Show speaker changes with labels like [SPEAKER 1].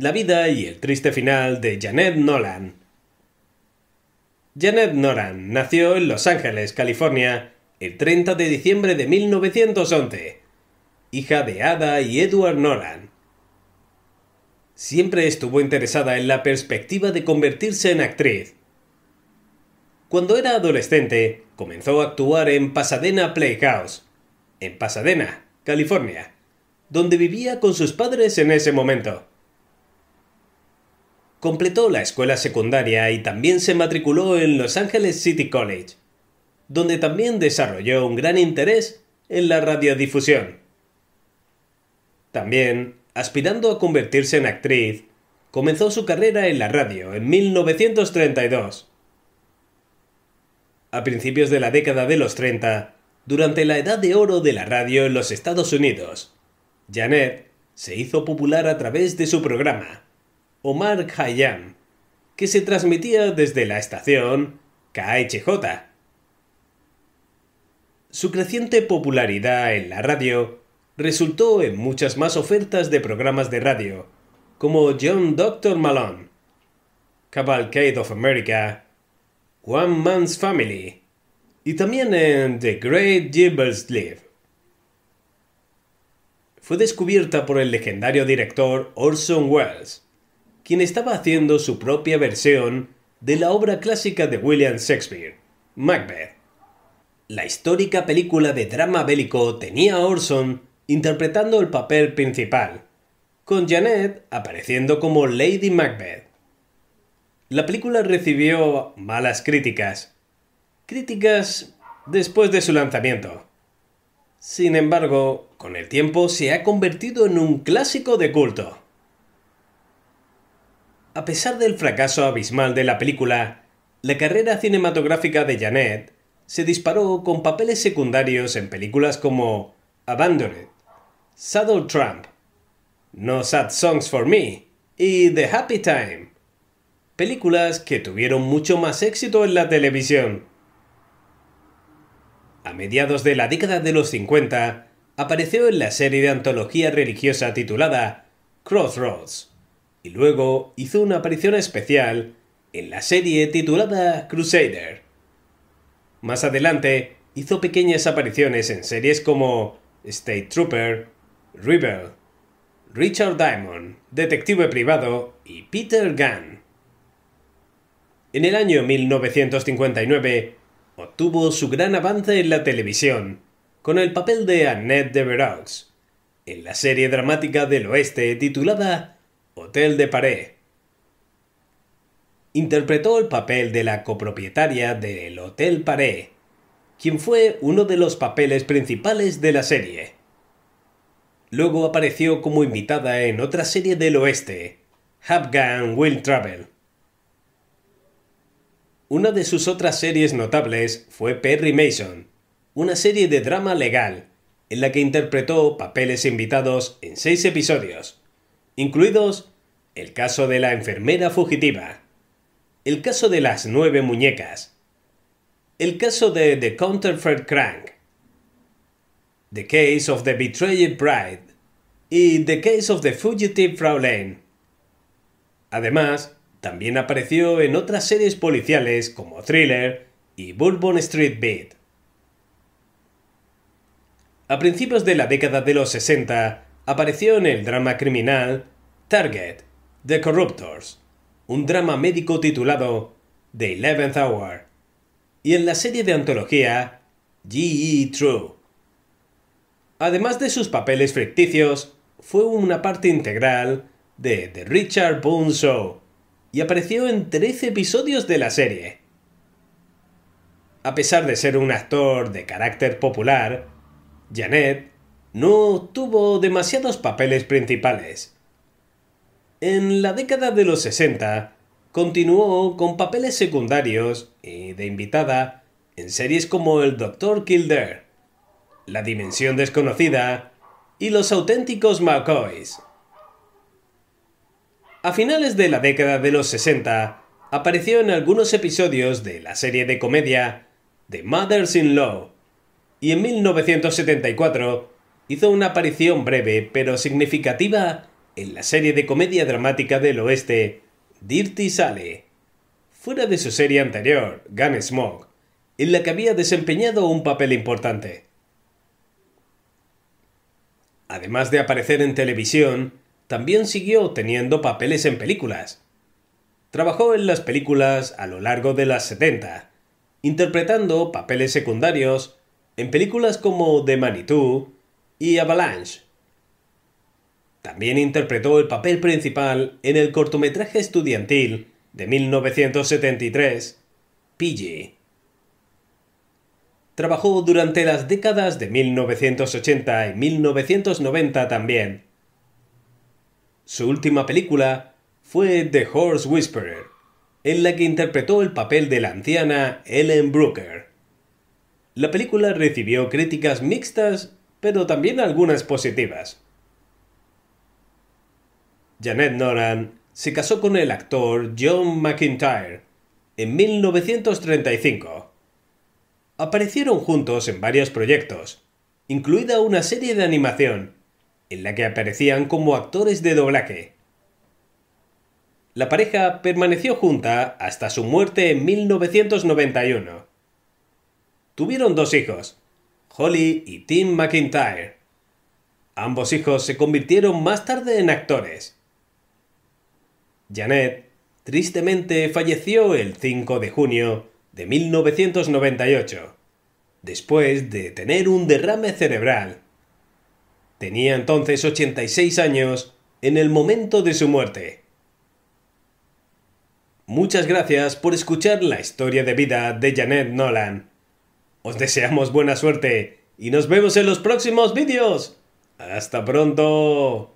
[SPEAKER 1] La vida y el triste final de Janet Nolan. Janet Nolan nació en Los Ángeles, California, el 30 de diciembre de 1911, hija de Ada y Edward Nolan. Siempre estuvo interesada en la perspectiva de convertirse en actriz. Cuando era adolescente, comenzó a actuar en Pasadena Playhouse, en Pasadena, California, donde vivía con sus padres en ese momento. Completó la escuela secundaria y también se matriculó en Los Angeles City College, donde también desarrolló un gran interés en la radiodifusión. También, aspirando a convertirse en actriz, comenzó su carrera en la radio en 1932. A principios de la década de los 30, durante la edad de oro de la radio en los Estados Unidos, Janet se hizo popular a través de su programa Omar Khayyam, que se transmitía desde la estación KHJ. Su creciente popularidad en la radio resultó en muchas más ofertas de programas de radio, como John Doctor Malone, Cavalcade of America, One Man's Family y también en The Great Gilbert's Live. Fue descubierta por el legendario director Orson Welles, quien estaba haciendo su propia versión de la obra clásica de William Shakespeare, Macbeth. La histórica película de drama bélico tenía a Orson interpretando el papel principal, con Janet apareciendo como Lady Macbeth. La película recibió malas críticas, críticas después de su lanzamiento. Sin embargo, con el tiempo se ha convertido en un clásico de culto. A pesar del fracaso abismal de la película, la carrera cinematográfica de Janet se disparó con papeles secundarios en películas como Abandoned, Saddle Tramp, No Sad Songs for Me y The Happy Time, películas que tuvieron mucho más éxito en la televisión. A mediados de la década de los 50, apareció en la serie de antología religiosa titulada Crossroads, y luego hizo una aparición especial en la serie titulada Crusader. Más adelante hizo pequeñas apariciones en series como State Trooper, Rebel, Richard Diamond, Detective Privado y Peter Gunn. En el año 1959 obtuvo su gran avance en la televisión con el papel de Annette de en la serie dramática del oeste titulada Hotel de Paré. Interpretó el papel de la copropietaria del Hotel Paré, quien fue uno de los papeles principales de la serie. Luego apareció como invitada en otra serie del oeste, Hapgan Will Travel. Una de sus otras series notables fue Perry Mason, una serie de drama legal, en la que interpretó papeles invitados en seis episodios incluidos el caso de la enfermera fugitiva, el caso de las nueve muñecas, el caso de The Counterfeit Crank, The Case of the Betrayed Bride y The Case of the Fugitive Lane. Además, también apareció en otras series policiales como Thriller y Bourbon Street Beat. A principios de la década de los 60, apareció en el drama criminal Target, The Corruptors, un drama médico titulado The Eleventh Hour, y en la serie de antología G.E. True. Además de sus papeles ficticios, fue una parte integral de The Richard Boone Show y apareció en 13 episodios de la serie. A pesar de ser un actor de carácter popular, Janet no tuvo demasiados papeles principales. En la década de los 60, continuó con papeles secundarios y de invitada en series como El Doctor Kildare, La Dimensión Desconocida y Los auténticos McCoys. A finales de la década de los 60, apareció en algunos episodios de la serie de comedia The Mothers in Law y en 1974 hizo una aparición breve pero significativa en la serie de comedia dramática del oeste Dirty Sally. Fuera de su serie anterior, Gunsmoke, en la que había desempeñado un papel importante. Además de aparecer en televisión, también siguió teniendo papeles en películas. Trabajó en las películas a lo largo de las 70, interpretando papeles secundarios en películas como The Manitou, y Avalanche. También interpretó el papel principal en el cortometraje estudiantil de 1973, PG. Trabajó durante las décadas de 1980 y 1990 también. Su última película fue The Horse Whisperer, en la que interpretó el papel de la anciana Ellen Brooker. La película recibió críticas mixtas pero también algunas positivas. Janet Noran se casó con el actor John McIntyre en 1935. Aparecieron juntos en varios proyectos, incluida una serie de animación, en la que aparecían como actores de doblaje. La pareja permaneció junta hasta su muerte en 1991. Tuvieron dos hijos, Holly y Tim McIntyre. Ambos hijos se convirtieron más tarde en actores. Janet, tristemente, falleció el 5 de junio de 1998, después de tener un derrame cerebral. Tenía entonces 86 años en el momento de su muerte. Muchas gracias por escuchar la historia de vida de Janet Nolan. Os deseamos buena suerte y nos vemos en los próximos vídeos. ¡Hasta pronto!